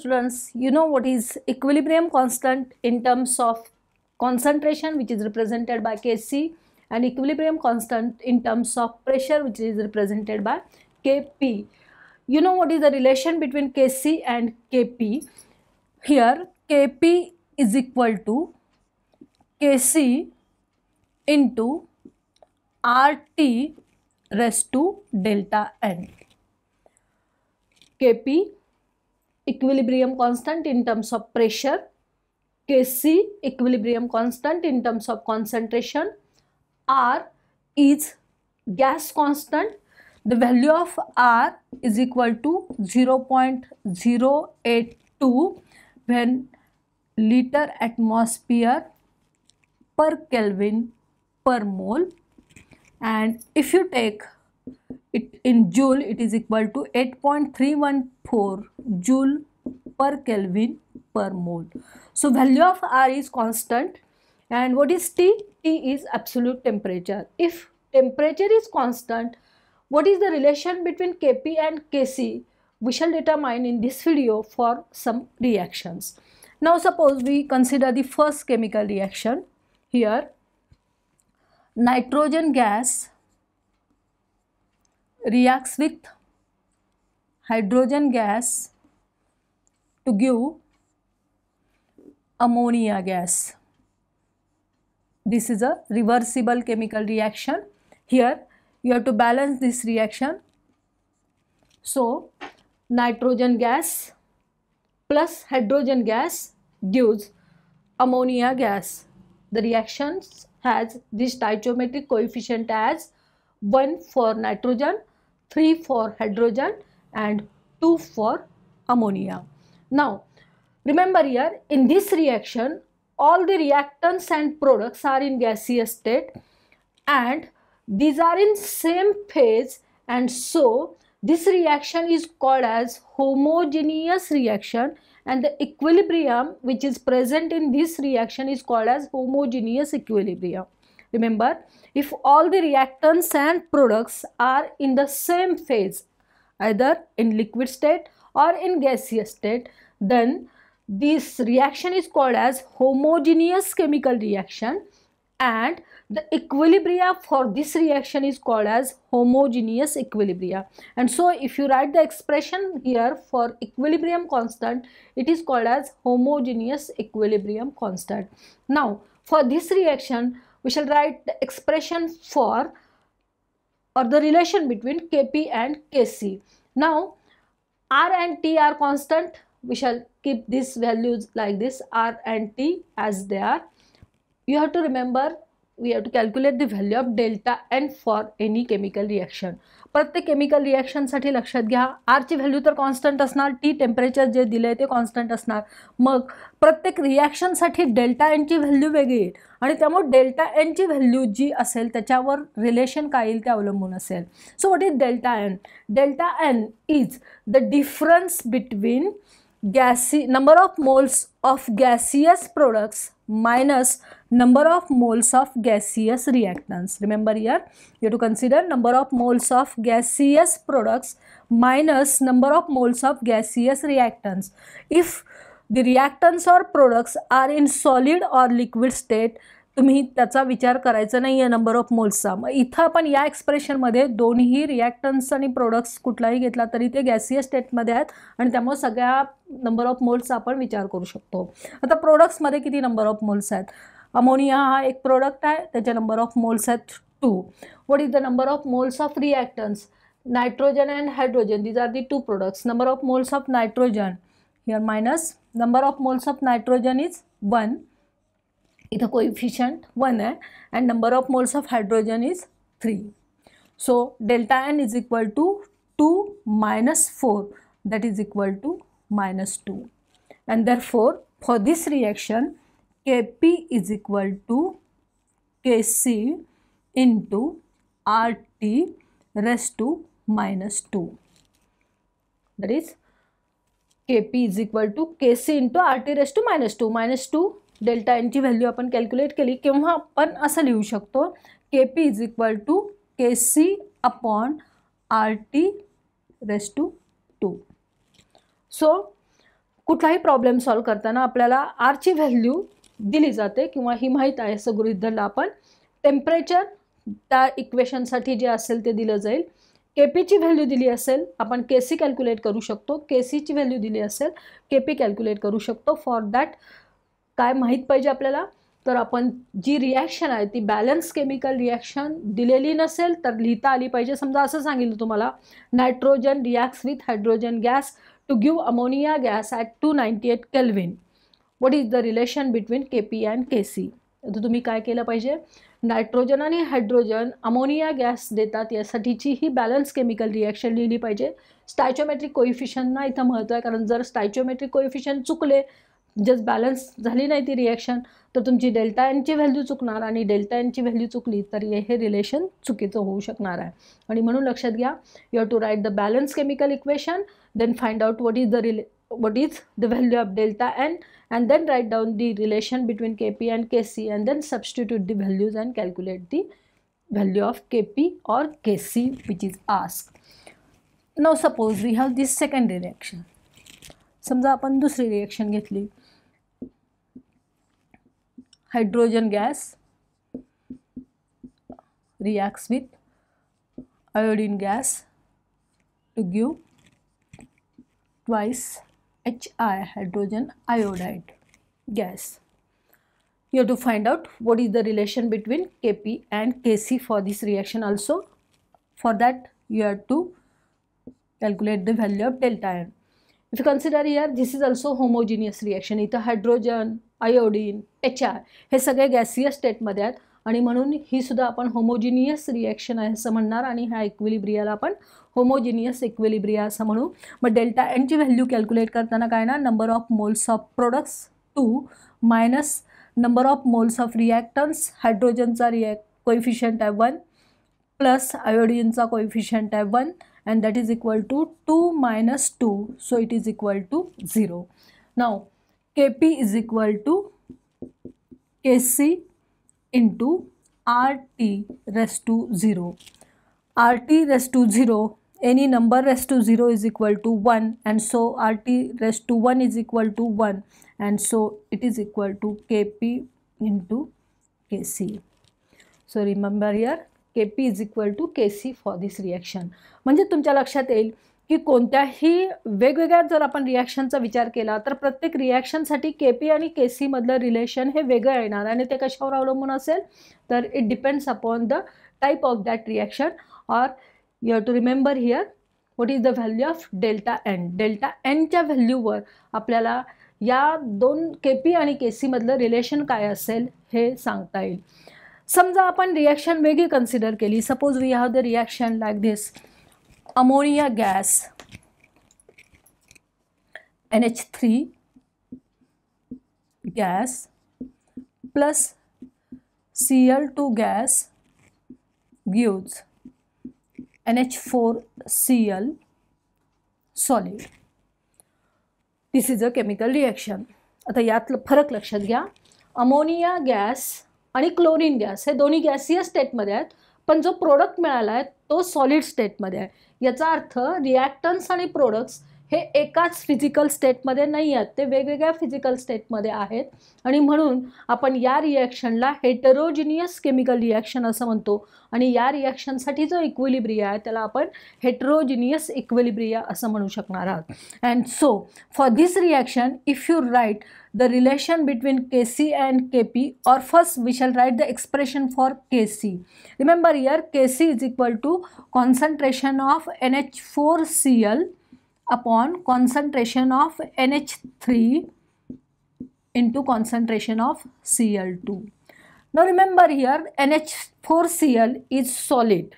students, you know what is equilibrium constant in terms of concentration which is represented by Kc and equilibrium constant in terms of pressure which is represented by Kp. You know what is the relation between Kc and Kp. Here Kp is equal to Kc into RT raised to delta n. Kp equilibrium constant in terms of pressure, Kc equilibrium constant in terms of concentration, R is gas constant. The value of R is equal to 0.082 when liter atmosphere per Kelvin per mole and if you take it in joule it is equal to 8.314 joule per Kelvin per mole. So value of R is constant and what is T? T is absolute temperature. If temperature is constant, what is the relation between Kp and Kc? We shall determine in this video for some reactions. Now suppose we consider the first chemical reaction here. Nitrogen gas reacts with hydrogen gas to give ammonia gas. This is a reversible chemical reaction. Here you have to balance this reaction. So nitrogen gas plus hydrogen gas gives ammonia gas. The reaction has this stoichiometric coefficient as 1 for nitrogen, 3 for hydrogen and 2 for ammonia. Now, remember here, in this reaction, all the reactants and products are in gaseous state and these are in same phase and so this reaction is called as homogeneous reaction and the equilibrium which is present in this reaction is called as homogeneous equilibrium. Remember, if all the reactants and products are in the same phase either in liquid state or in gaseous state then this reaction is called as homogeneous chemical reaction and the equilibria for this reaction is called as homogeneous equilibria and so if you write the expression here for equilibrium constant it is called as homogeneous equilibrium constant now for this reaction we shall write the expression for or the relation between kp and kc now r and t are constant we shall keep these values like this r and t as they are you have to remember we have to calculate the value of delta n for any chemical reaction प्रत्येक chemical रिॲक्शनसाठी लक्षात घ्या आरची value तर constant असणार T temperature जे दिलं आहे ते कॉन्स्टंट असणार मग प्रत्येक रिॲक्शनसाठी डेल्टा एनची व्हॅल्यू वेगळी येईल आणि त्यामुळे डेल्टा एनची व्हॅल्यू जी असेल त्याच्यावर रिलेशन काय येईल ते अवलंबून असेल so what is delta N delta N is the difference between gaseous number of moles of gaseous products minus number of moles of gaseous reactants. Remember here, you have to consider number of moles of gaseous products minus number of moles of gaseous reactants. If the reactants or products are in solid or liquid state, तुम्ही त्याचा विचार करायचा नाही आहे number of मोल्सचा मग इथं आपण या एक्सप्रेशनमध्ये दोन्ही रिॲक्टन्स आणि प्रोडक्ट्स कुठलाही घेतला तरी ते गॅसियस स्टेटमध्ये आहेत आणि त्यामुळे सगळ्या नंबर ऑफ मोल्सचा आपण विचार करू शकतो आता प्रोडक्ट्समध्ये किती नंबर ऑफ मोल्स आहेत अमोनिया हा एक प्रोडक्ट आहे त्याचे नंबर ऑफ मोल्स आहेत two what is the number of moles of reactants nitrogen and hydrogen these are the two products number of moles of nitrogen here minus number of moles of nitrogen is one इथं coefficient one आहे and number of moles of hydrogen is three so delta N is equal to two minus four that is equal to minus two and therefore for this reaction K P is equal to K C into R T raise to minus two that is K P is equal to K C into R T raise to minus two minus two delta एनची value आपण calculate केली किंवा आपण असं लिहू शकतो K P is equal to K C upon R T raise to to so कुठलाही problem solve करताना आपल्याला आरची व्हॅल्यू दिली जाते किंवा ही माहीत आहे असं गृहित धरलं आपण टेम्परेचर त्या इक्वेशनसाठी जे असेल ते दिलं जाईल के पीची व्हॅल्यू दिली असेल आपण के सी कॅल्क्युलेट करू शकतो के सीची व्हॅल्यू दिली असेल के पी कॅल्क्युलेट करू शकतो फॉर दॅट काय माहीत पाहिजे आपल्याला तर आपण जी रिॲक्शन आहे ती बॅलन्स केमिकल रिॲक्शन दिलेली नसेल तर लिहिता आली पाहिजे समजा असं सांगितलं तुम्हाला nitrogen reacts with hydrogen gas to give ammonia gas at two ninety eight kelvin what is the relation between K P and K C आता तुम्ही काय केलं पाहिजे नायट्रोजन आणि हायड्रोजन अमोनिया गॅस देतात यासाठीची ही बॅलन्स केमिकल रिॲक्शन लिहिली पाहिजे स्टायचोमेट्रिक कोइफिशनना इथं महत्त्व आहे कारण जर स्टायचोमेट्रिक कोइफिशन चुकले जस्ट बॅलन्स झाली नाही ती रिॲक्शन तर तुमची डेल्टा एनची व्हॅल्यू चुकणार आणि डेल्टा एनची व्हॅल्यू चुकली तर हे रिलेशन चुकीचं होऊ शकणार आहे आणि म्हणून लक्षात घ्या you have to write the balance chemical equation then find out what is the relay of delta N and then write down the relation between K P and K C and then substitute the values and calculate the value of K P or K C which is ask no suppose we have this second reaction समजा आपण दुसरी reaction घेतली hydrogen gas reacts with iodine gas to give twice H I hydrogen iodide gas you have to find out what is the relation between K P and K C for this reaction also for that you are to calculate the value of delta delta N If you consider here, this is also homogeneous reaction. इथं hydrogen iodine H R हे सगळे gaseous स्टेटमध्ये आहेत आणि म्हणून ही सुद्धा आपण homogeneous reaction आहे असं म्हणणार आणि ह्या इक्विलिब्रियाला आपण होमोजिनियस इक्विलिब्रिया असं म्हणू मग डेल्टा एनची व्हॅल्यू कॅल्क्युलेट करताना काय ना number of moles of products two minus number of moles of reactants हायड्रोजनचा रिॲक्ट कोइफिशियंट आहे वन प्लस आयोडीनचा कोइफिशियंट आहे one and that is equal to 2 minus 2 so it is equal to 0. Now Kp is equal to Kc into Rt rest to 0. Rt rest to 0 any number rest to 0 is equal to 1 and so Rt rest to 1 is equal to 1 and so it is equal to Kp into Kc. So remember here K P is equal to K C for this reaction म्हणजे तुमच्या लक्षात येईल की कोणत्याही वेगवेगळ्या जर आपण रिॲक्शनचा विचार केला तर प्रत्येक रिॲक्शनसाठी के पी आणि के सीमधलं रिलेशन हे वेगळं येणार आणि ते कशावर अवलंबून असेल तर it depends upon the type of that reaction or you to remember here what is the value of delta N delta एनच्या व्हॅल्यूवर आपल्याला या दोन के पी आणि के सीमधलं रिलेशन काय असेल हे सांगता येईल समझा अपन रिएक्शन वेगी कन्सिडर लिए suppose we have the reaction like this ammonia gas N H three gas plus C L two gas gives N H four C L solid this is a chemical reaction आता यात फरक लक्षा गया ammonia gas आणि chlorine gas हे दोन्ही gaseous स्टेटमध्ये आहेत पण जो प्रोडक्ट मिळाला आहे तो सॉलिड स्टेटमध्ये आहे याचा अर्थ रिॲक्टन्स आणि प्रोडक्ट्स हे एकाच फिजिकल स्टेटमध्ये नाही आहेत ते वेगवेगळ्या फिजिकल स्टेटमध्ये आहेत आणि म्हणून आपण या रिॲक्शनला हेटरोजिनियस केमिकल रिॲक्शन असं म्हणतो आणि या रिॲक्शनसाठी जो इक्विलिब्रिया आहे त्याला आपण हेटेरोजिनियस इक्विलिब्रिया असं म्हणू शकणार आहात and so for this reaction if you write the relation between Kc and Kp or first we shall write the expression for Kc. Remember here Kc is equal to concentration of NH4Cl upon concentration of NH3 into concentration of Cl2. Now remember here NH4Cl is solid.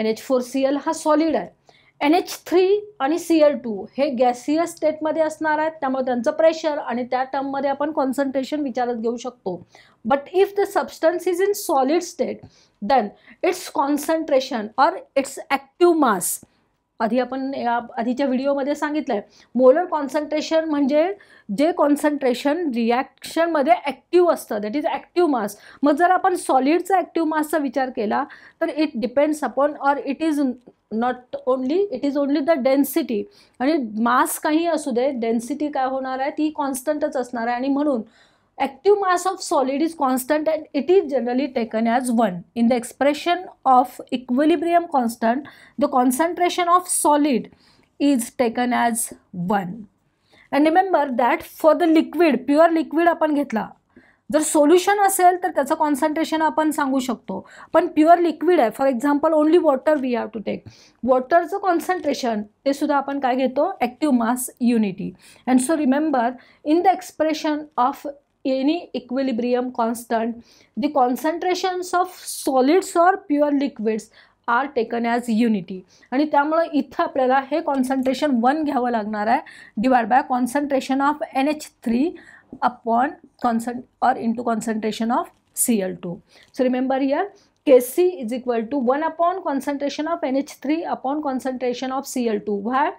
NH4Cl has solid. N H three आणि C L two हे gaseous स्टेटमध्ये असणार आहेत त्यामुळे त्यांचं pressure आणि त्या टर्ममध्ये आपण कॉन्सन्ट्रेशन विचारात घेऊ शकतो but if the substance is in solid state then its concentration or its active mass आधी आपण या आधीच्या व्हिडिओमध्ये सांगितलं आहे मोलर कॉन्सन्ट्रेशन म्हणजे जे कॉन्सन्ट्रेशन रिॲक्शनमध्ये ॲक्टिव्ह असतं दॅट इज ॲक्टिव्ह मास मग जर आपण सॉलिडचा ॲक्टिव्ह मासचा विचार केला तर it depends upon or it is not only it is only the density आणि मास काही असू दे डेन्सिटी काय होणार आहे ती कॉन्स्टंटच असणार आहे आणि म्हणून active mass of solid is constant and it is generally taken as 1. In the expression of equilibrium constant, the concentration of solid is taken as 1. And remember that for the liquid, pure liquid upon getla, the solution is the concentration upon sangu shakto. But pure liquid, hai. for example, only water we have to take. Water is the concentration. This is the active mass unity. And so remember, in the expression of any equilibrium constant, the concentrations of solids or pure liquids are taken as unity आणि त्यामुळं इथं आपल्याला हे concentration one घ्यावं लागणार आहे divide by concentration of N H three upon कॉन्सन into concentration of C L two so remember here K C is equal to one upon concentration of N H three upon concentration of C L two why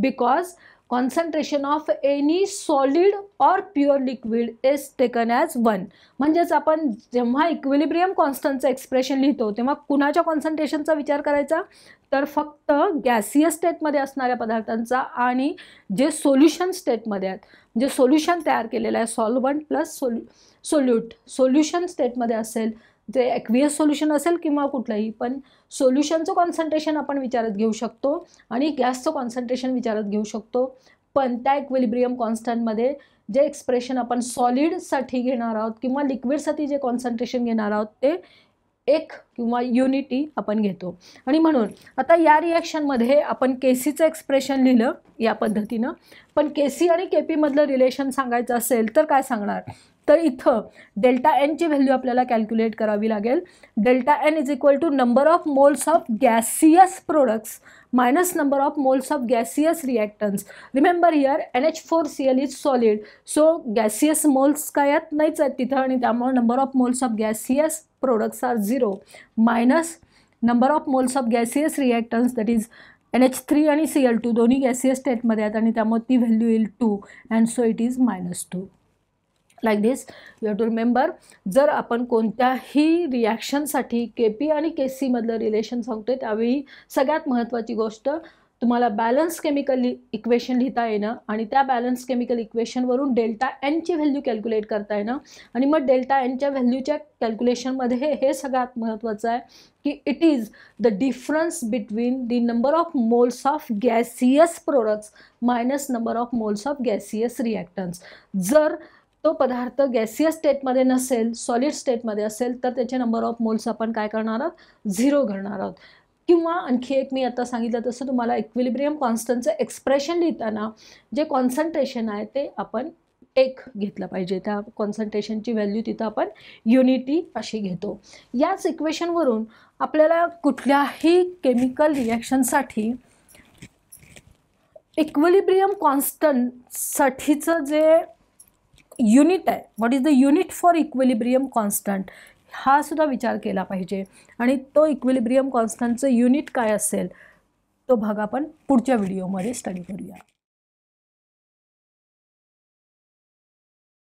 because concentration of any solid or pure liquid is taken as one म्हणजेच आपण जेव्हा equilibrium कॉन्स्टंटचं expression लिहितो तेव्हा कुणाच्या कॉन्सन्ट्रेशनचा विचार करायचा तर फक्त गॅसियस स्टेटमध्ये असणाऱ्या पदार्थांचा आणि जे सोल्युशन स्टेटमध्ये आहेत म्हणजे सोल्युशन तयार केलेलं आहे सॉल्वंट प्लस सोल्यू सोल्यूट सोल्युशन स्टेटमध्ये असेल जे ॲक्वियस सोल्युशन असेल किंवा कुठलंही पण सोल्युशनचं कॉन्सन्ट्रेशन आपण विचारात घेऊ शकतो आणि गॅसचं कॉन्सन्ट्रेशन विचारात घेऊ शकतो पण त्या इक्विलिब्रियम कॉन्स्टंटमध्ये जे एक्सप्रेशन आपण सॉलिडसाठी घेणार आहोत किंवा लिक्विडसाठी जे कॉन्सन्ट्रेशन घेणार आहोत ते एक किंवा युनिटी आपण घेतो आणि म्हणून आता या रिॲक्शनमध्ये आपण के सीचं एक्सप्रेशन लिहिलं या पद्धतीनं पण के सी आणि के पीमधलं रिलेशन सांगायचं असेल तर काय सांगणार तर इथं डेल्टा एनची व्हॅल्यू आपल्याला कॅल्क्युलेट करावी लागेल delta N is equal to number of moles of gaseous products of gaseous reactants remember here N H four C L is solid so gaseous moles काय आहेत नाहीच आहेत तिथं आणि त्यामुळे moles of gaseous products are zero minus number of moles of gaseous reactants that is N H three आणि C L two दोन्ही gaseous स्टेटमध्ये आहेत आणि त्यामुळे ती व्हॅल्यू येईल two and so it is minus two like this you have to remember जर आपण कोणत्याही रिॲक्शनसाठी के पी आणि के सीमधलं रिलेशन सांगतोय त्यावेळी सगळ्यात महत्त्वाची गोष्ट तुम्हाला बॅलन्स केमिकल इक्वेशन लिहिता येणं आणि त्या बॅलन्स केमिकल इक्वेशनवरून डेल्टा एनची व्हॅल्यू कॅल्क्युलेट करता येणं आणि मग डेल्टा एनच्या व्हॅल्यूच्या कॅल्क्युलेशनमध्ये हे सगळ्यात महत्त्वाचं आहे की it is the difference between the number of moles of gaseous products minus number of moles of gaseous reactants जर तो पदार्थ गॅसियस स्टेटमध्ये नसेल सॉलिड स्टेटमध्ये असेल तर त्याचे नंबर ऑफ मोल्स आपण काय करणार आहोत झिरो करणार आहोत किंवा आणखी एक मी आता सांगितलं तसं तुम्हाला इक्विलिब्रियम कॉन्स्टंटचं एक्सप्रेशन लिहिताना जे कॉन्सन्ट्रेशन आहे ते आपण एक घेतलं पाहिजे त्या कॉन्सन्ट्रेशनची व्हॅल्यू तिथं आपण युनिटी अशी घेतो याच इक्वेशनवरून आपल्याला कुठल्याही केमिकल रिॲक्शनसाठी इक्विलिब्रियम कॉन्स्टंटसाठीचं जे युनिट आहे what is the unit for equilibrium constant हा सुद्धा विचार केला पाहिजे आणि तो इक्विलिब्रियम कॉन्स्टंटचं युनिट काय असेल तो भाग आपण पुढच्या व्हिडिओमध्ये स्टडी करूया